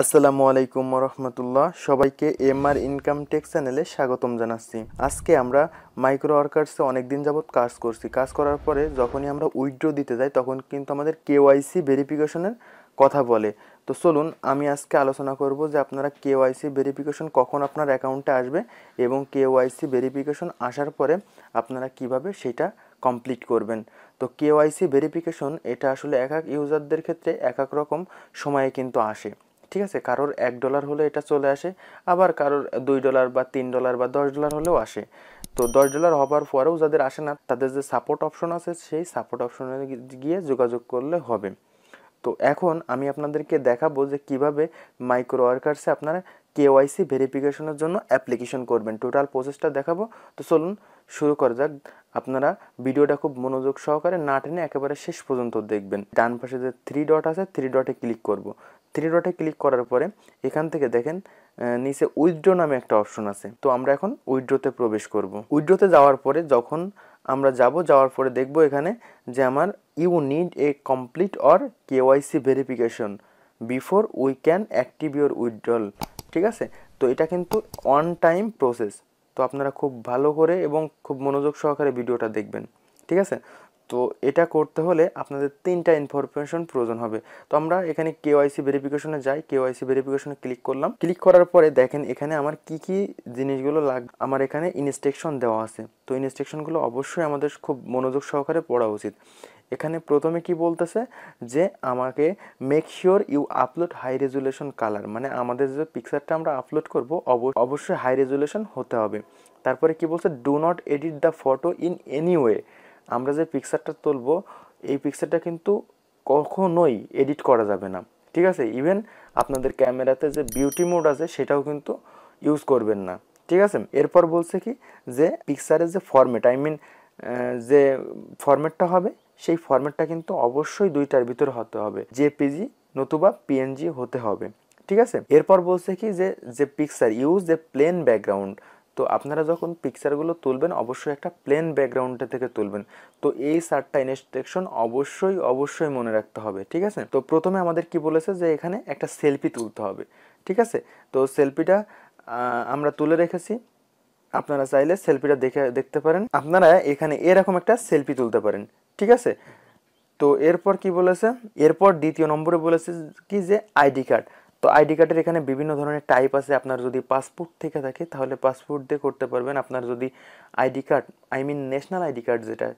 আসসালামু আলাইকুম রহমতুল্লাহ সবাইকে এমআর ইনকাম টেক চ্যানেলে স্বাগতম জানাচ্ছি আজকে আমরা মাইক্রো ওয়ার্কার্সে অনেক দিন যাবৎ কাজ করছি কাজ করার পরে যখনই আমরা উইড্রো দিতে যাই তখন কিন্তু আমাদের কেওয়াইসি ভেরিফিকেশনের কথা বলে তো চলুন আমি আজকে আলোচনা করব যে আপনারা কেওয়াইসি ভেরিফিকেশন কখন আপনার অ্যাকাউন্টে আসবে এবং কেওয়াইসি ভেরিফিকেশন আসার পরে আপনারা কিভাবে সেটা কমপ্লিট করবেন তো কেওয়াইসি ভেরিফিকেশন এটা আসলে এক এক ইউজারদের ক্ষেত্রে এক এক রকম সময়ে কিন্তু আসে ঠিক আছে কারোর এক ডলার হলে এটা চলে আসে আবার কারোর দুই ডলার বা তিন ডলার বা দশ ডলার হলেও আসে তো দশ ডলার হবার পরেও যাদের আসে না তাদের যে সাপোর্ট অপশন আছে সেই সাপোর্ট অপশনে গিয়ে যোগাযোগ করলে হবে তো এখন আমি আপনাদেরকে দেখাবো যে কিভাবে মাইক্রো ওয়ার্কার্সে আপনারা কেওয়াইসি ভেরিফিকেশনের জন্য অ্যাপ্লিকেশন করবেন টোটাল প্রসেসটা দেখাবো তো চলুন শুরু করা যাক আপনারা ভিডিওটা খুব মনোযোগ সহকারে না টেনে একেবারে শেষ পর্যন্ত দেখবেন ডান পাশে যে থ্রি ডট আছে থ্রি ডটে ক্লিক করব থ্রি ডটে ক্লিক করার পরে এখান থেকে দেখেন নিচে উইথড্রো নামে একটা অপশন আছে তো আমরা এখন উইড্রোতে প্রবেশ করব উইড্রোতে যাওয়ার পরে যখন আমরা যাব যাওয়ার পরে দেখব এখানে যে আমার you need a complete or KYC verification before we can active your withdrawal ঠিক আছে তো এটা কিন্তু অন টাইম প্রসেস তো আপনারা খুব ভালো করে এবং খুব মনোযোগ সহকারে ভিডিওটা দেখবেন ঠিক আছে তো এটা করতে হলে আপনাদের তিনটা ইনফরমেশন প্রয়োজন হবে তো আমরা এখানে কেওয়াইসি ভেরিফিকেশনে যাই কেওয়াইসি ভেরিফিকেশনে ক্লিক করলাম ক্লিক করার পরে দেখেন এখানে আমার কি কি জিনিসগুলো লাগ আমার এখানে ইনস্ট্রাকশন দেওয়া আছে তো ইনস্ট্রাকশনগুলো অবশ্যই আমাদের খুব মনোযোগ সহকারে পড়া উচিত এখানে প্রথমে কি বলতেছে যে আমাকে make sure you upload high resolution colour মানে আমাদের যে পিকচারটা আমরা আপলোড করব অবশ্যই হাই রেজুলেশন হতে হবে তারপরে কি বলছে do not edit the photo in any way আমরা যে পিকচারটা তুলবো এই পিকচারটা কিন্তু কখনোই এডিট করা যাবে না ঠিক আছে ইভেন আপনাদের ক্যামেরাতে যে বিউটি মোড আছে সেটাও কিন্তু ইউজ করবেন না ঠিক আছে এরপর বলছে কি যে পিকচারের যে ফর্মেট আই মিন যে ফর্মেটটা হবে সেই ফর্মেটটা কিন্তু অবশ্যই দুইটার ভিতরে হতে হবে জেপিজি নতুবা পিএনজি হতে হবে ঠিক আছে এরপর বলছে কি যে যে picture use a plain background তো আপনারা যখন পিকচারগুলো তুলবেন অবশ্যই একটা প্লেন ব্যাকগ্রাউন্ডে থেকে তুলবেন তো এই সারটা ইনস্ট্রাকশন অবশ্যই অবশ্যই মনে রাখতে হবে ঠিক আছে তো প্রথমে আমাদের কি বলেছে যে এখানে একটা সেলফি তুলতে হবে ঠিক আছে তো সেলফিটা আমরা তুলে রেখেছি আপনারা চাইলে সেলফিটা দেখে দেখতে পারেন আপনারা এখানে এরকম একটা সেলফি তুলতে পারেন ঠিক আছে তো এরপর কি বলেছে এরপর দ্বিতীয় নম্বরে বলেছে কি যে আইডি কার্ড তো আইডি কার্ডের এখানে বিভিন্ন ধরনের টাইপ আছে আপনার যদি পাসপোর্ট থেকে থাকে তাহলে পাসপোর্ট দিয়ে করতে পারবেন আপনার যদি ID card I mean national ID card যেটা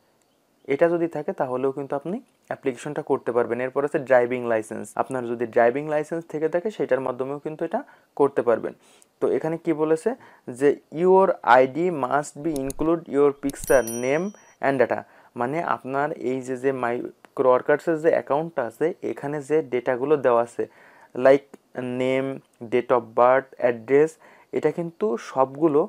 এটা যদি থাকে তাহলেও কিন্তু আপনি অ্যাপ্লিকেশনটা করতে পারবেন এরপর আছে ড্রাইভিং লাইসেন্স আপনার যদি ড্রাইভিং লাইসেন্স থেকে থাকে সেটার মাধ্যমেও কিন্তু এটা করতে পারবেন তো এখানে কি বলেছে যে your ID must be include your picture name and data মানে আপনার এই যে যে মাইক্রো ওয়ার্কার্সের যে অ্যাকাউন্টটা আছে এখানে যে ডেটাগুলো দেওয়া আছে like name date of birth address এটা কিন্তু সবগুলো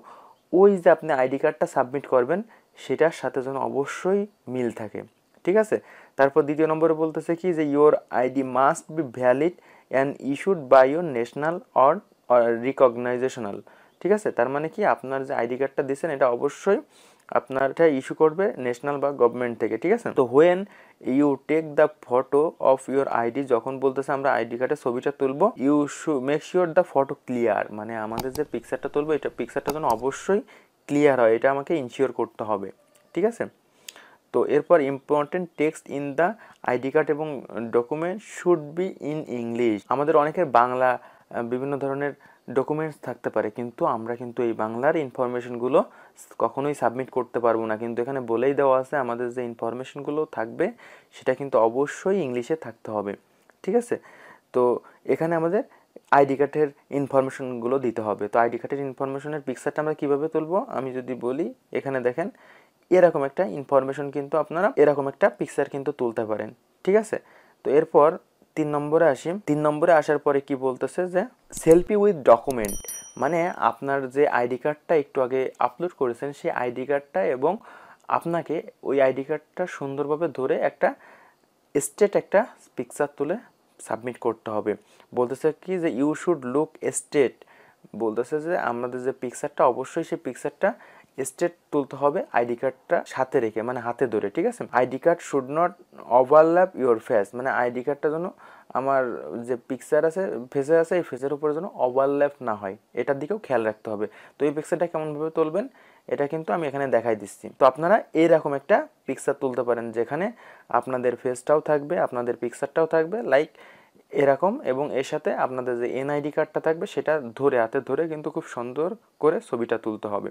ওই যে আপনি আইডি কার্ডটা সাবমিট করবেন সেটার সাথে যেন অবশ্যই মিল থাকে ঠিক আছে তারপর দ্বিতীয় নম্বরে বলতেছে কি যে your ID must be valid and issued by your national or recognizational ঠিক আছে তার মানে কি আপনার যে আইডি কার্ডটা দিয়েছেন এটা অবশ্যই আপনার এটা ইস্যু করবে ন্যাশনাল বা গভর্নমেন্ট থেকে ঠিক আছে তো when you take the photo of your ID যখন বলতেছে আমরা আইডি কার্ডে ছবিটা তুলবো you should make sure the photo clear মানে আমাদের যে পিকচারটা তুলবো এটা পিকচারটা যেন অবশ্যই ক্লিয়ার হয় এটা আমাকে ইনশিওর করতে হবে ঠিক আছে তো এরপর important text in the ID card এবং document should be in English আমাদের অনেকের বাংলা বিভিন্ন ধরনের ডকুমেন্টস থাকতে পারে কিন্তু আমরা কিন্তু এই বাংলার ইনফরমেশনগুলো কখনোই সাবমিট করতে পারবো না কিন্তু এখানে বলেই দেওয়া আছে আমাদের যে ইনফরমেশনগুলো থাকবে সেটা কিন্তু অবশ্যই ইংলিশে থাকতে হবে ঠিক আছে তো এখানে আমাদের আইডি কার্ডের ইনফরমেশনগুলো দিতে হবে তো আইডি কার্ডের ইনফরমেশনের পিকচারটা আমরা কীভাবে তুলবো আমি যদি বলি এখানে দেখেন এরকম একটা ইনফরমেশন কিন্তু আপনারা এরকম একটা পিকচার কিন্তু তুলতে পারেন ঠিক আছে তো এরপর তিন নম্বরে আসি তিন নম্বরে আসার পরে কি বলতেছে যে সেলফি উইথ ডকুমেন্ট মানে আপনার যে আইডি কার্ডটা একটু আগে আপলোড করেছেন সেই আইডি কার্ডটা এবং আপনাকে ওই আইডি কার্ডটা সুন্দরভাবে ধরে একটা স্টেট একটা পিকচার তুলে সাবমিট করতে হবে বলতেছে কি যে ইউ শুড লুক স্টেট বলতেছে যে আমাদের যে পিকচারটা অবশ্যই সেই পিকচারটা স্টেট তুলতে হবে আইডি কার্ডটা সাথে রেখে মানে হাতে ধরে ঠিক আছে ID card should not overlap your face মানে আইডি কার্ডটা যেন আমার যে পিকচার আছে ফেসের আছে এই ফেসের উপরে যেন ওভারল্যাপ না হয় এটার দিকেও খেয়াল রাখতে হবে তো এই পিকচারটা কেমনভাবে তুলবেন এটা কিন্তু আমি এখানে দেখাই দিচ্ছি তো আপনারা এরকম একটা পিকচার তুলতে পারেন যেখানে আপনাদের ফেসটাও থাকবে আপনাদের পিকচারটাও থাকবে লাইক এরকম এবং এর সাথে আপনাদের যে এনআইডি কার্ডটা থাকবে সেটা ধরে হাতে ধরে কিন্তু খুব সুন্দর করে ছবিটা তুলতে হবে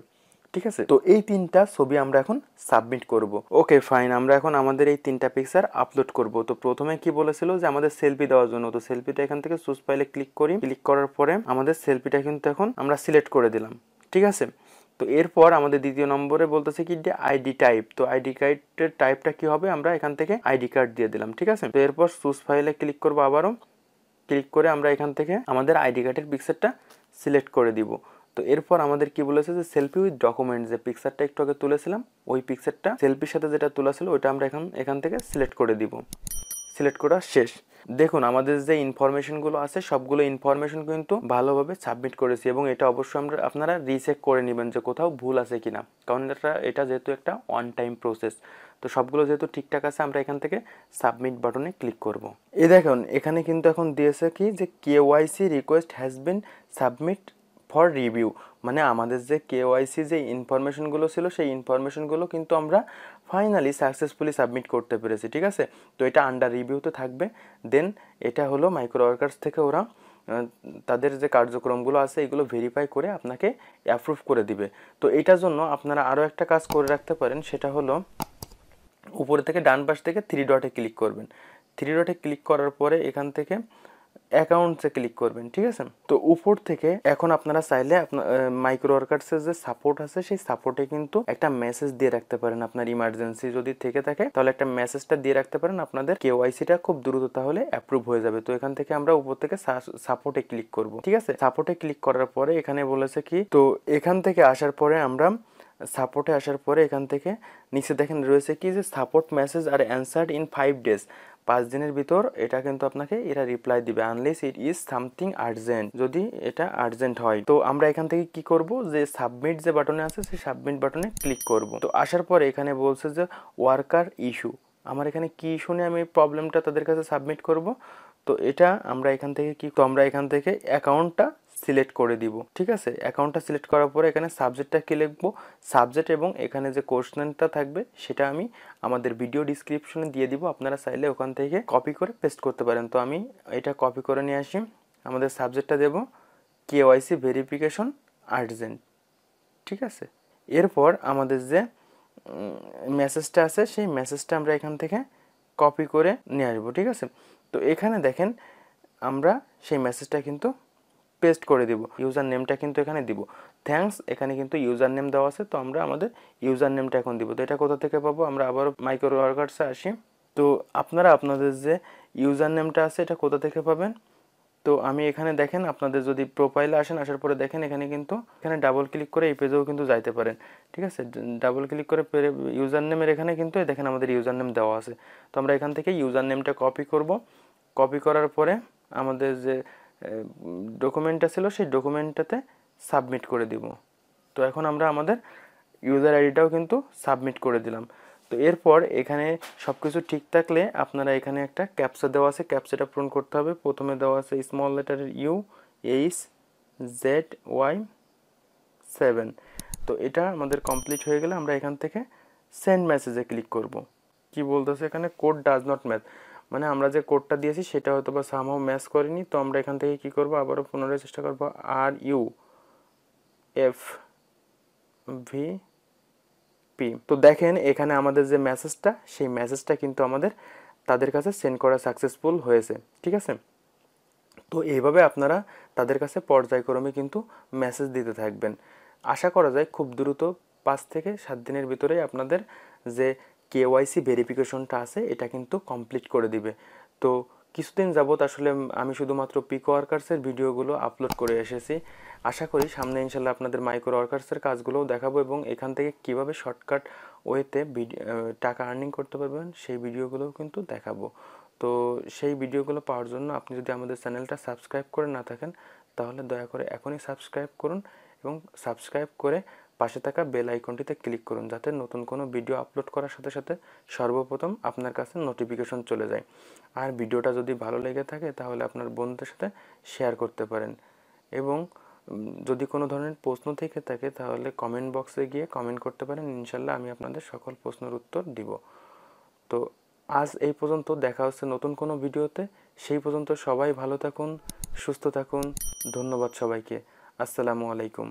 ঠিক আছে তো এই তিনটা ছবি আমরা এখন সাবমিট করব ওকে ফাইন আমরা এখন আমাদের এই তিনটা পিকচার আপলোড করব তো প্রথমে কি বলেছিল যে আমাদের সেলফি দেওয়ার জন্য তো সেলফিটা এখান থেকে সুস ফাইলে ক্লিক করি ক্লিক করার পরে আমাদের সেলফিটা কিন্তু এখন আমরা সিলেক্ট করে দিলাম ঠিক আছে তো এরপর আমাদের দ্বিতীয় নম্বরে বলতেছে কি যে আইডি টাইপ তো আইডি কার্ডের টাইপটা কি হবে আমরা এখান থেকে আইডি কার্ড দিয়ে দিলাম ঠিক আছে তো এরপর সুস ফাইলে ক্লিক করবো আবারও ক্লিক করে আমরা এখান থেকে আমাদের আইডি কার্ডের পিকচারটা সিলেক্ট করে দিব তো এরপর আমাদের কি বলেছে যে সেলফি উইথ ডকুমেন্ট যে পিকচারটা একটু আগে তুলেছিলাম ওই পিকচারটা সেলফির সাথে যেটা তোলা ছিল ওইটা আমরা এখন এখান থেকে সিলেক্ট করে দিব সিলেক্ট করা শেষ দেখুন আমাদের যে ইনফরমেশনগুলো আছে সবগুলো ইনফরমেশন কিন্তু ভালোভাবে সাবমিট করেছি এবং এটা অবশ্যই আমরা আপনারা রিচেক করে নেবেন যে কোথাও ভুল আছে কি না কারণ এটা এটা যেহেতু একটা অন টাইম প্রসেস তো সবগুলো যেহেতু ঠিকঠাক আছে আমরা এখান থেকে সাবমিট বাটনে ক্লিক করব। এ দেখুন এখানে কিন্তু এখন দিয়েছে কি যে KYC request has been submit for review মানে আমাদের যে কেওয়াইসি যে ইনফরমেশনগুলো ছিল সেই ইনফরমেশনগুলো কিন্তু আমরা ফাইনালি সাকসেসফুলি সাবমিট করতে পেরেছি ঠিক আছে তো এটা আন্ডার রিভিউতে থাকবে দেন এটা হলো মাইক্রো ওয়ার্কার্স থেকে ওরা তাদের যে কার্যক্রমগুলো আছে এগুলো ভেরিফাই করে আপনাকে অ্যাপ্রুভ করে দিবে তো এটার জন্য আপনারা আরও একটা কাজ করে রাখতে পারেন সেটা হলো উপরে থেকে ডান পাশ থেকে থ্রি ডটে ক্লিক করবেন থ্রি ডটে ক্লিক করার পরে এখান থেকে অ্যাকাউন্টসে ক্লিক করবেন ঠিক আছে তো উপর থেকে এখন আপনারা চাইলে আপনার মাইক্রো ওয়ার্কার্সের যে সাপোর্ট আছে সেই সাপোর্টে কিন্তু একটা মেসেজ দিয়ে রাখতে পারেন আপনার ইমার্জেন্সি যদি থেকে থাকে তাহলে একটা মেসেজটা দিয়ে রাখতে পারেন আপনাদের কেওয়াইসিটা খুব দ্রুত তাহলে অ্যাপ্রুভ হয়ে যাবে তো এখান থেকে আমরা উপর থেকে সাপোর্টে ক্লিক করব ঠিক আছে সাপোর্টে ক্লিক করার পরে এখানে বলেছে কি তো এখান থেকে আসার পরে আমরা সাপোর্টে আসার পরে এখান থেকে নিচে দেখেন রয়েছে কি যে support message are answer in five days পাঁচ দিনের ভিতর এটা কিন্তু আপনাকে এরা রিপ্লাই দিবে unless it is something urgent যদি এটা আর্জেন্ট হয় তো আমরা এখান থেকে কি করব যে সাবমিট যে বাটনে আছে সেই সাবমিট বাটনে ক্লিক করব তো আসার পরে এখানে বলছে যে ওয়ার্কার ইস্যু আমার এখানে কি শুনে আমি প্রবলেমটা তাদের কাছে সাবমিট করব তো এটা আমরা এখান থেকে কি তো আমরা এখান থেকে অ্যাকাউন্টটা সিলেক্ট করে দিব ঠিক আছে অ্যাকাউন্টটা সিলেক্ট করার পরে এখানে সাবজেক্টটা কী লিখবো সাবজেক্ট এবং এখানে যে কোশ্চেনটা থাকবে সেটা আমি আমাদের ভিডিও ডিসক্রিপশনে দিয়ে দিব আপনারা চাইলে ওখান থেকে কপি করে পেস্ট করতে পারেন তো আমি এটা কপি করে নিয়ে আসি আমাদের সাবজেক্টটা দেব কেওয়াইসি ভেরিফিকেশন আর্জেন্ট ঠিক আছে এরপর আমাদের যে মেসেজটা আছে সেই মেসেজটা আমরা এখান থেকে কপি করে নিয়ে আসবো ঠিক আছে তো এখানে দেখেন আমরা সেই মেসেজটা কিন্তু পেস্ট করে দিব ইউজার নেমটা কিন্তু এখানে দিব থ্যাংকস এখানে কিন্তু ইউজার নেম দেওয়া আছে তো আমরা আমাদের ইউজার নেমটা এখন দিব তো এটা কোথা থেকে পাবো আমরা আবার মাইক্রো ওয়ার্কার্সে আসি তো আপনারা আপনাদের যে ইউজার নেমটা আছে এটা কোথা থেকে পাবেন তো আমি এখানে দেখেন আপনাদের যদি প্রোফাইলে আসেন আসার পরে দেখেন এখানে কিন্তু এখানে ডাবল ক্লিক করে এই পেজেও কিন্তু যাইতে পারেন ঠিক আছে ডাবল ক্লিক করে ইউজার নেমের এখানে কিন্তু দেখেন আমাদের ইউজার নেম দেওয়া আছে তো আমরা এখান থেকে ইউজার নেমটা কপি করব কপি করার পরে আমাদের যে ডকুমেন্টটা ছিল সেই ডকুমেন্টটাতে সাবমিট করে দিব তো এখন আমরা আমাদের ইউজার আইডিটাও কিন্তু সাবমিট করে দিলাম তো এরপর এখানে সব কিছু ঠিক থাকলে আপনারা এখানে একটা ক্যাপসা দেওয়া আছে ক্যাপসাটা পূরণ করতে হবে প্রথমে দেওয়া আছে স্মল লেটারের U H Z Y seven তো এটা আমাদের কমপ্লিট হয়ে গেলে আমরা এখান থেকে সেন্ড মেসেজে ক্লিক করব কি বলতেছে এখানে কোড ডাজ নট ম্যাচ মানে আমরা যে কোডটা দিয়েছি সেটা হয়তো বা সামহ ম্যাচ করিনি তো আমরা এখান থেকে কি করব আবারও পুনরায় চেষ্টা করব আর ইউ এফ ভি পি তো দেখেন এখানে আমাদের যে মেসেজটা সেই মেসেজটা কিন্তু আমাদের তাদের কাছে সেন্ড করা সাকসেসফুল হয়েছে ঠিক আছে তো এইভাবে আপনারা তাদের কাছে পর্যায়ক্রমে কিন্তু মেসেজ দিতে থাকবেন আশা করা যায় খুব দ্রুত পাঁচ থেকে সাত দিনের ভিতরেই আপনাদের যে কেওয়াইসি ভেরিফিকেশনটা আছে এটা কিন্তু কমপ্লিট করে দিবে তো কিছুদিন যাবৎ আসলে আমি শুধুমাত্র পিকো ওয়ার্কার্সের ভিডিওগুলো আপলোড করে এসেছি আশা করি সামনে ইনশাল্লাহ আপনাদের মাইক্রো ওয়ার্কার্সের কাজগুলোও দেখাবো এবং এখান থেকে কিভাবে শর্টকাট ওয়েতে টাকা আর্নিং করতে পারবেন সেই ভিডিওগুলোও কিন্তু দেখাবো তো সেই ভিডিওগুলো পাওয়ার জন্য আপনি যদি আমাদের চ্যানেলটা সাবস্ক্রাইব করে না থাকেন তাহলে দয়া করে এখনই সাবস্ক্রাইব করুন এবং সাবস্ক্রাইব করে পাশে থাকা বেল আইকনটিতে ক্লিক করুন যাতে নতুন কোনো ভিডিও আপলোড করার সাথে সাথে সর্বপ্রথম আপনার কাছে নোটিফিকেশন চলে যায় আর ভিডিওটা যদি ভালো লেগে থাকে তাহলে আপনার বন্ধুদের সাথে শেয়ার করতে পারেন এবং যদি কোনো ধরনের প্রশ্ন থেকে থাকে তাহলে কমেন্ট বক্সে গিয়ে কমেন্ট করতে পারেন ইনশাল্লাহ আমি আপনাদের সকল প্রশ্নের উত্তর দিব তো আজ এই পর্যন্ত দেখা হচ্ছে নতুন কোনো ভিডিওতে সেই পর্যন্ত সবাই ভালো থাকুন সুস্থ থাকুন ধন্যবাদ সবাইকে আসসালামু আলাইকুম